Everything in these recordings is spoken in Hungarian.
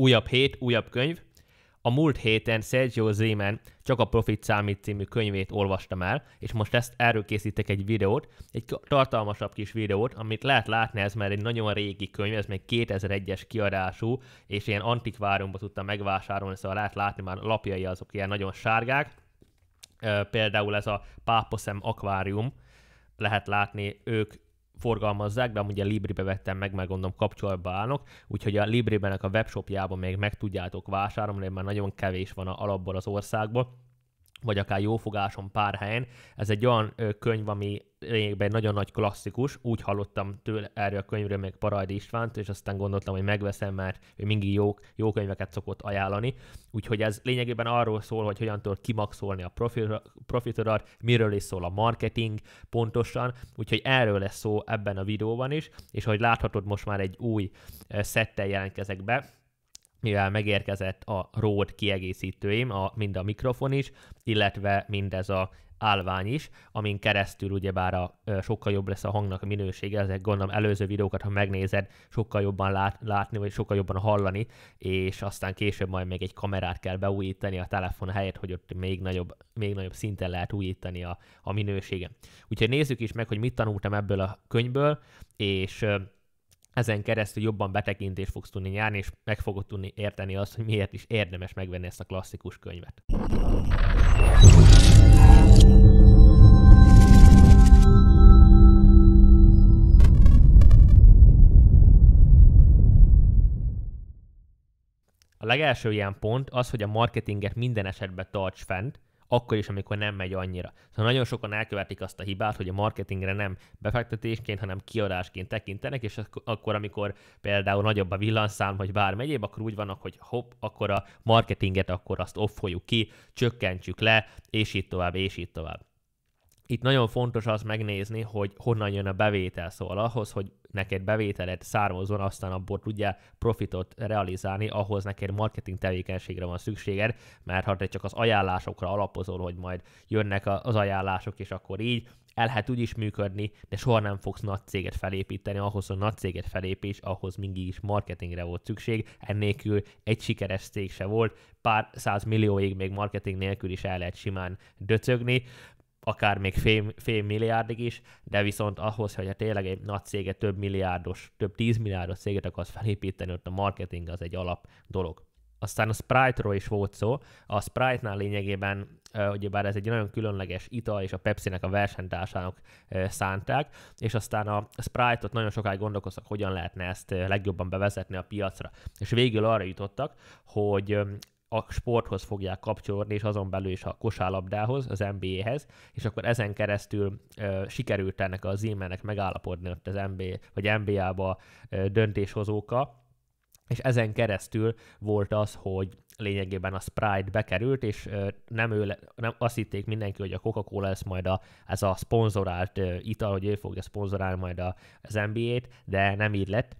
Újabb hét, újabb könyv. A múlt héten Sergio Zeman csak a Profit számít című könyvét olvastam el, és most ezt erről készítek egy videót, egy tartalmasabb kis videót, amit lehet látni, ez már egy nagyon régi könyv, ez még 2001-es kiadású, és ilyen antikváriumba tudtam megvásárolni, szóval lehet látni már lapjai azok ilyen nagyon sárgák. Például ez a Páposzem akvárium, lehet látni, ők forgalmazzák, de amúgy a Libribe vettem meg, mert gondolom kapcsolatba állnak, úgyhogy a Libribenek a webshopjában még meg tudjátok vásárolni, mert nagyon kevés van a, alapból az országban, vagy akár jófogáson pár helyen. Ez egy olyan könyv, ami lényegben nagyon nagy klasszikus, úgy hallottam tőle erről a könyvről még Parajdi Istvánt, és aztán gondoltam, hogy megveszem, mert ő mindig jó, jó könyveket szokott ajánlani. Úgyhogy ez lényegében arról szól, hogy hogyan tudod kimaxolni a profitodat, miről is szól a marketing pontosan, úgyhogy erről lesz szó ebben a videóban is, és ahogy láthatod, most már egy új szettel jelentkezek be, mivel megérkezett a Rode kiegészítőim, a, mind a mikrofon is, illetve mindez a állvány is, amin keresztül ugyebár a, sokkal jobb lesz a hangnak a minősége, ezek gondolom előző videókat, ha megnézed, sokkal jobban lát, látni, vagy sokkal jobban hallani, és aztán később majd még egy kamerát kell beújítani a telefon helyett, hogy ott még nagyobb, még nagyobb szinten lehet újítani a, a minősége. Úgyhogy nézzük is meg, hogy mit tanultam ebből a könyvből, és ezen keresztül jobban betekintést fogsz tudni nyerni, és meg fogod tudni érteni azt, hogy miért is érdemes megvenni ezt a klasszikus könyvet. A legelső ilyen pont az, hogy a marketinget minden esetben tarts fent, akkor is, amikor nem megy annyira. Szóval nagyon sokan elkövetik azt a hibát, hogy a marketingre nem befektetésként, hanem kiadásként tekintenek, és akkor, amikor például nagyobb a villanszám, vagy bármi egyéb, akkor úgy vannak, hogy hopp, akkor a marketinget akkor azt offoljuk ki, csökkentsük le, és így tovább, és így tovább itt nagyon fontos az megnézni, hogy honnan jön a bevétel, szóval ahhoz, hogy neked bevételet származzon, aztán abból tudja profitot realizálni, ahhoz neked marketing tevékenységre van szükséged, mert ha te csak az ajánlásokra alapozol, hogy majd jönnek az ajánlások, és akkor így, el lehet úgy is működni, de soha nem fogsz nagy céget felépíteni, ahhoz, hogy nagy céget felépíts, ahhoz mindig is marketingre volt szükség, ennélkül egy sikeres cég se volt, pár száz millióig még marketing nélkül is el lehet simán döcögni, akár még fél, fél milliárdig is, de viszont ahhoz, hogy tényleg egy nagy céget több milliárdos, több tízmilliárdos céget akarsz felépíteni, ott a marketing az egy alap dolog. Aztán a Sprite-ról is volt szó. A Sprite-nál lényegében, ugyebár ez egy nagyon különleges ital, és a Pepsi-nek a versenytársának szánták, és aztán a Sprite-ot nagyon sokáig gondolkoztak, hogyan lehetne ezt legjobban bevezetni a piacra. És végül arra jutottak, hogy a sporthoz fogják kapcsolódni és azon belül is a kosárlabdához, az NBA-hez, és akkor ezen keresztül ö, sikerült ennek a Zimmernek megállapodni ott az NBA, vagy NBA-ba ö, és ezen keresztül volt az, hogy lényegében a Sprite bekerült, és nem, ő le, nem azt hitték mindenki, hogy a Coca-Cola lesz majd a, ez a szponzorált ital, hogy ő fogja szponzorálni majd a, az NBA-t, de nem így lett,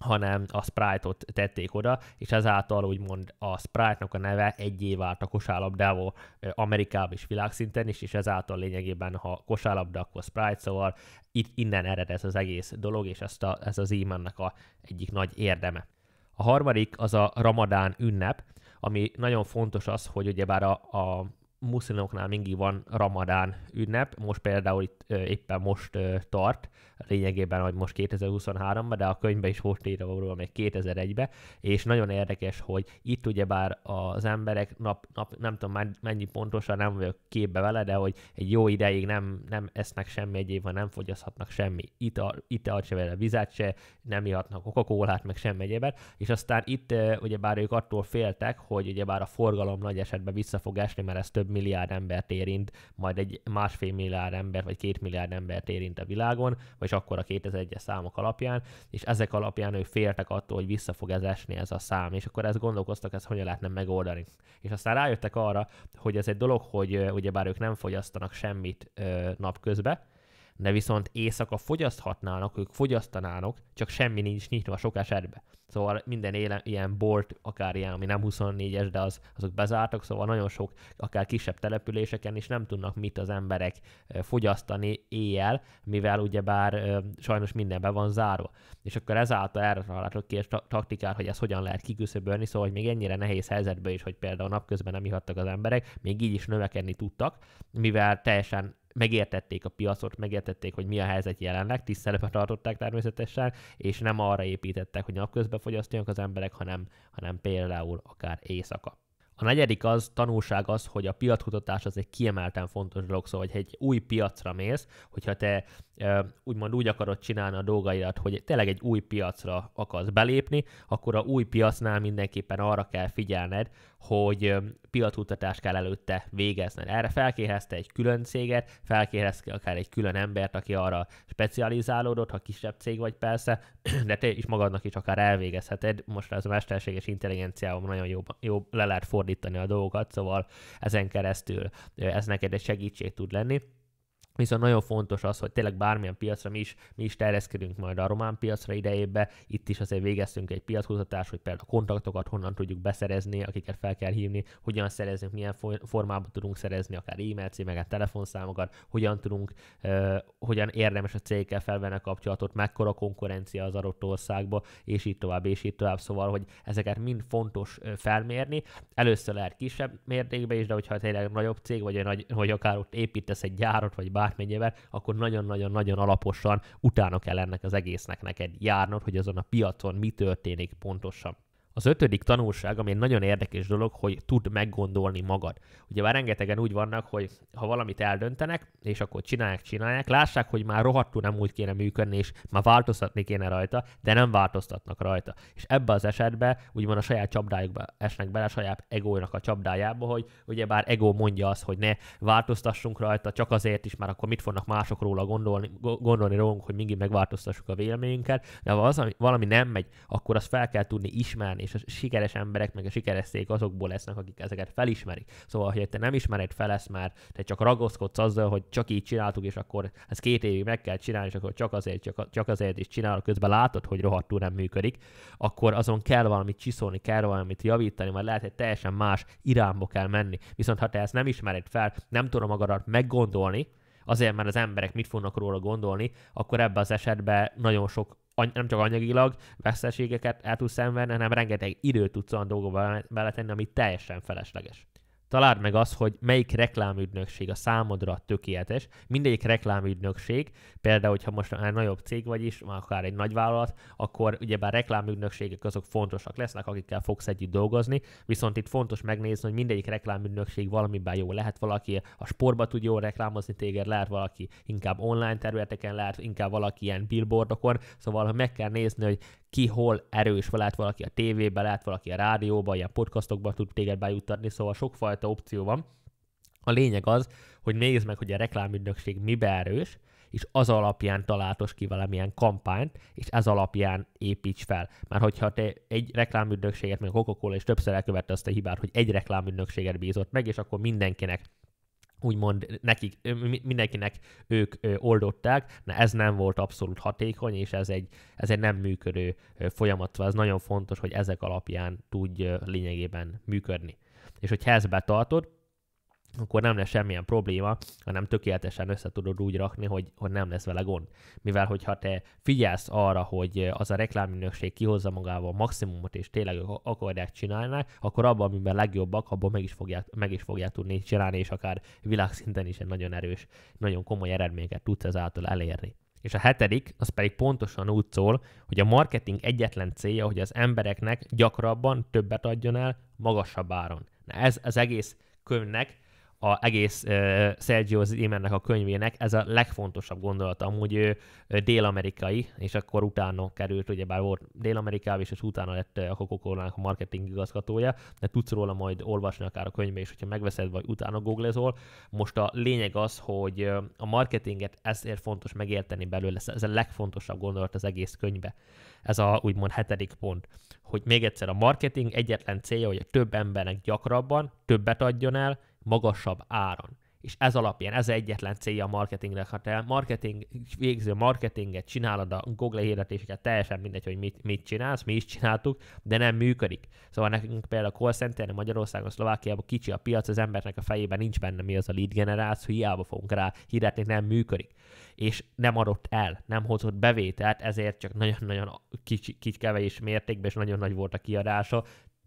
hanem a Sprite-ot tették oda, és ezáltal úgymond a Sprite-nak a neve egy év állt a kosárlabdával Amerikában és világszinten is, és ezáltal lényegében, ha kosárlabda, akkor Sprite, szóval itt innen ered ez az egész dolog, és ezt a, ez az Imannak a egyik nagy érdeme. A harmadik az a Ramadán ünnep, ami nagyon fontos az, hogy ugyebár a, a muszlimoknál mindig van ramadán ünnep, most például itt éppen most tart, lényegében, hogy most 2023-ban, de a könyvben is volt írva róla még 2001-be, és nagyon érdekes, hogy itt ugyebár az emberek nap, nap nem tudom mennyi pontosan, nem vagyok képbe vele, de hogy egy jó ideig nem, nem esznek semmi egy évben, nem fogyaszthatnak semmi ital, italt se vele, vizet se, nem ihatnak coca meg semmi egyébben, és aztán itt ugyebár ők attól féltek, hogy ugyebár a forgalom nagy esetben vissza fog esni, mert ez több milliárd embert érint, majd egy másfél milliárd ember, vagy két milliárd embert érint a világon, vagy akkor a 2001-es számok alapján, és ezek alapján ők féltek attól, hogy vissza fog ez esni ez a szám, és akkor ezt gondolkoztak, ezt hogyan lehetne megoldani. És aztán rájöttek arra, hogy ez egy dolog, hogy ugyebár ők nem fogyasztanak semmit napközben, de viszont éjszaka fogyaszthatnának, ők fogyasztanának, csak semmi nincs nyitva sok esetben. Szóval minden éle, ilyen bolt, akár ilyen, ami nem 24-es, de az, azok bezártak, szóval nagyon sok, akár kisebb településeken is nem tudnak mit az emberek fogyasztani éjjel, mivel ugyebár sajnos minden be van zárva. És akkor ezáltal erre találtak ki a taktikát, hogy ezt hogyan lehet kiküszöbölni, szóval hogy még ennyire nehéz helyzetben is, hogy például napközben nem ihattak az emberek, még így is növekedni tudtak, mivel teljesen megértették a piacot, megértették, hogy mi a helyzet jelenleg, tisztelepe tartották természetesen, és nem arra építettek, hogy napközben fogyasztjanak az emberek, hanem, hanem például akár éjszaka. A negyedik az, tanulság az, hogy a piackutatás az egy kiemelten fontos dolog, szóval, hogy egy új piacra mész, hogyha te úgymond úgy akarod csinálni a dolgaidat, hogy tényleg egy új piacra akarsz belépni, akkor a új piacnál mindenképpen arra kell figyelned, hogy piacutatást kell előtte végezned. Erre felkérhezte egy külön céget, felkérhezte akár egy külön embert, aki arra specializálódott, ha kisebb cég vagy persze, de te is magadnak is akár elvégezheted. Most ez a mesterséges intelligenciával nagyon jó, jó le lehet fordítani a dolgokat, szóval ezen keresztül ez neked egy segítség tud lenni Viszont nagyon fontos az, hogy tényleg bármilyen piacra mi is, mi is terjeszkedünk majd a román piacra idejébe. Itt is azért végeztünk egy piackutatást, hogy például a kontaktokat honnan tudjuk beszerezni, akiket fel kell hívni, hogyan szerezünk, milyen formában tudunk szerezni, akár e-mail címeket, telefonszámokat, hogyan tudunk, uh, hogyan érdemes a cégkel felvenni a kapcsolatot, mekkora konkurencia az adott országba, és így tovább, és így tovább. Szóval, hogy ezeket mind fontos felmérni. Először lehet kisebb mértékben is, de hogyha tényleg nagyobb cég vagy, egy nagy, vagy akár ott építesz egy gyárat, vagy bár bármennyivel, akkor nagyon-nagyon-nagyon alaposan utána kell ennek az egésznek neked járnod, hogy azon a piacon mi történik pontosan. Az ötödik tanulság, ami egy nagyon érdekes dolog, hogy tud meggondolni magad. Ugye már rengetegen úgy vannak, hogy ha valamit eldöntenek, és akkor csinálják, csinálják, lássák, hogy már rohadtul nem úgy kéne működni, és már változtatni kéne rajta, de nem változtatnak rajta. És ebbe az esetben úgymond a saját csapdájukba esnek bele, a saját egónak a csapdájába, hogy ugye bár ego mondja azt, hogy ne változtassunk rajta, csak azért is, már akkor mit fognak mások róla gondolni, gondolni rólunk, hogy mindig megváltoztassuk a véleményünket, de ha az, valami nem megy, akkor azt fel kell tudni ismerni, és a sikeres emberek, meg a sikeres szék azokból lesznek, akik ezeket felismerik. Szóval, ha te nem ismered fel ezt már, te csak ragaszkodsz azzal, hogy csak így csináltuk, és akkor ez két évig meg kell csinálni, és akkor csak azért, csak, csak azért is csinálok, közben látod, hogy rohadtul nem működik, akkor azon kell valamit csiszolni, kell valamit javítani, mert lehet, hogy teljesen más irányba kell menni. Viszont ha te ezt nem ismered fel, nem tudom magadat meggondolni, azért, mert az emberek mit fognak róla gondolni, akkor ebbe az esetben nagyon sok nem csak anyagilag veszteségeket el tudsz szenvedni, hanem rengeteg időt tudsz olyan dolgokba beletenni, ami teljesen felesleges. Találd meg azt, hogy melyik reklámügynökség a számodra tökéletes. Mindegyik reklámügynökség, például, hogyha most már nagyobb cég vagy is, akár egy nagy vállalat, akkor ugyebár reklámügynökségek azok fontosak lesznek, akikkel fogsz együtt dolgozni, viszont itt fontos megnézni, hogy mindegyik reklámügynökség valamiben jó. Lehet valaki a sportba tud jól reklámozni téged, lehet valaki inkább online területeken, lehet inkább valaki ilyen billboardokon, szóval meg kell nézni, hogy ki hol erős, lehet valaki a tévében, lehet valaki a rádióban, ilyen podcastokban tud téged bejuttatni, szóval sokfajta opció van. A lényeg az, hogy nézd meg, hogy a reklámügynökség mibe erős, és az alapján találtos ki valamilyen kampányt, és ez alapján építs fel. Mert hogyha te egy reklámügynökséget, a Coca-Cola, és többször elkövette azt a hibát, hogy egy reklámügynökséget bízott meg, és akkor mindenkinek úgymond nekik, mindenkinek ők oldották, na ez nem volt abszolút hatékony, és ez egy, ez egy nem működő folyamat, szóval ez nagyon fontos, hogy ezek alapján tudj lényegében működni. És hogyha ezt betartod, akkor nem lesz semmilyen probléma, hanem tökéletesen össze tudod úgy rakni, hogy, hogy nem lesz vele gond. Mivel, hogyha te figyelsz arra, hogy az a reklámügynökség kihozza magával a maximumot, és tényleg akarják csinálni, akkor abban, amiben legjobbak, abban meg is, fogják, meg is fogják tudni csinálni, és akár világszinten is egy nagyon erős, nagyon komoly eredményeket tudsz ezáltal elérni. És a hetedik, az pedig pontosan úgy szól, hogy a marketing egyetlen célja, hogy az embereknek gyakrabban többet adjon el magasabb áron. Na ez az egész könyvnek a egész uh, Sergio Zimernek a könyvének ez a legfontosabb gondolata, amúgy ő dél-amerikai, és akkor utána került, ugye bár volt dél amerikában és, utána lett a coca a marketing igazgatója, de tudsz róla majd olvasni akár a könyvbe, és hogyha megveszed, vagy utána googlezol. Most a lényeg az, hogy a marketinget ezért fontos megérteni belőle, ez a legfontosabb gondolat az egész könyvbe. Ez a úgymond hetedik pont, hogy még egyszer a marketing egyetlen célja, hogy a több embernek gyakrabban többet adjon el, magasabb áron. És ez alapján, ez egyetlen célja a marketingnek, ha te marketing, végző marketinget csinálod, a Google hirdetéseket, teljesen mindegy, hogy mit, mit csinálsz, mi is csináltuk, de nem működik. Szóval nekünk például a call center, Magyarországon, Szlovákiában kicsi a piac, az embernek a fejében nincs benne, mi az a lead generáció, hiába fogunk rá hirdetni, nem működik. És nem adott el, nem hozott bevételt, ezért csak nagyon-nagyon kicsi, kicsi kevés mértékben, és nagyon nagy volt a kiadása,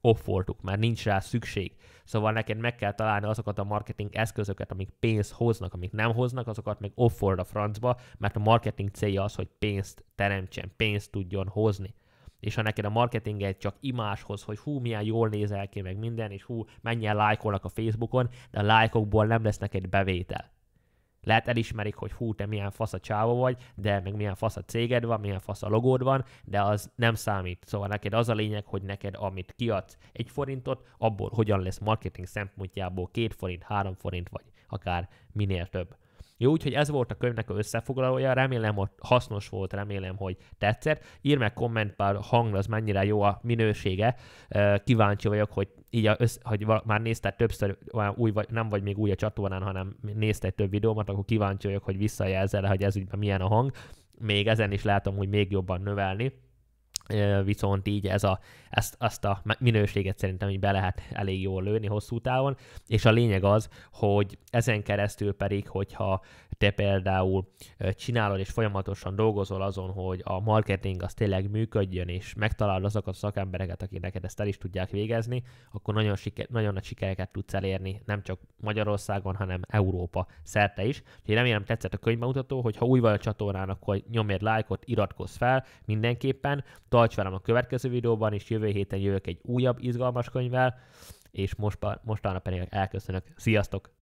offoltuk, már nincs rá szükség. Szóval neked meg kell találni azokat a marketing eszközöket, amik pénzt hoznak, amik nem hoznak, azokat meg offold a francba, mert a marketing célja az, hogy pénzt teremtsen, pénzt tudjon hozni. És ha neked a marketinget csak imáshoz, hogy hú, milyen jól nézel ki, meg minden, és hú, mennyien lájkolnak a Facebookon, de a lájkokból nem lesz neked bevétel. Lehet elismerik, hogy hú, te milyen fasz a csávó vagy, de meg milyen fasz a céged van, milyen fasz a logód van, de az nem számít. Szóval neked az a lényeg, hogy neked, amit kiadsz egy forintot, abból hogyan lesz marketing szempontjából két forint, három forint, vagy akár minél több. Jó, úgyhogy ez volt a könyvnek a összefoglalója, remélem, hogy hasznos volt, remélem, hogy tetszett. Írd meg kommentben a hangra, az mennyire jó a minősége. Kíváncsi vagyok, hogy így a össz, hogy már nézted többször, új vagy, nem vagy még új a csatornán, hanem nézted több videómat, akkor kíváncsi vagyok, hogy visszajelzel, hogy ez ügyben milyen a hang. Még ezen is látom, hogy még jobban növelni viszont így ez a, ezt, azt a minőséget szerintem így be lehet elég jól lőni hosszú távon, és a lényeg az, hogy ezen keresztül pedig, hogyha te például csinálod és folyamatosan dolgozol azon, hogy a marketing az tényleg működjön, és megtalálod azokat a szakembereket, akik neked ezt el is tudják végezni, akkor nagyon, siker, nagyon nagy sikereket tudsz elérni, nem csak Magyarországon, hanem Európa szerte is. Úgyhogy remélem tetszett a könyvbemutató, hogy ha új vagy a csatornán, akkor nyomj egy lájkot, iratkozz fel mindenképpen, tarts velem a következő videóban, és jövő héten jövök egy újabb izgalmas könyvvel, és most, mostanra pedig elköszönök. Sziasztok!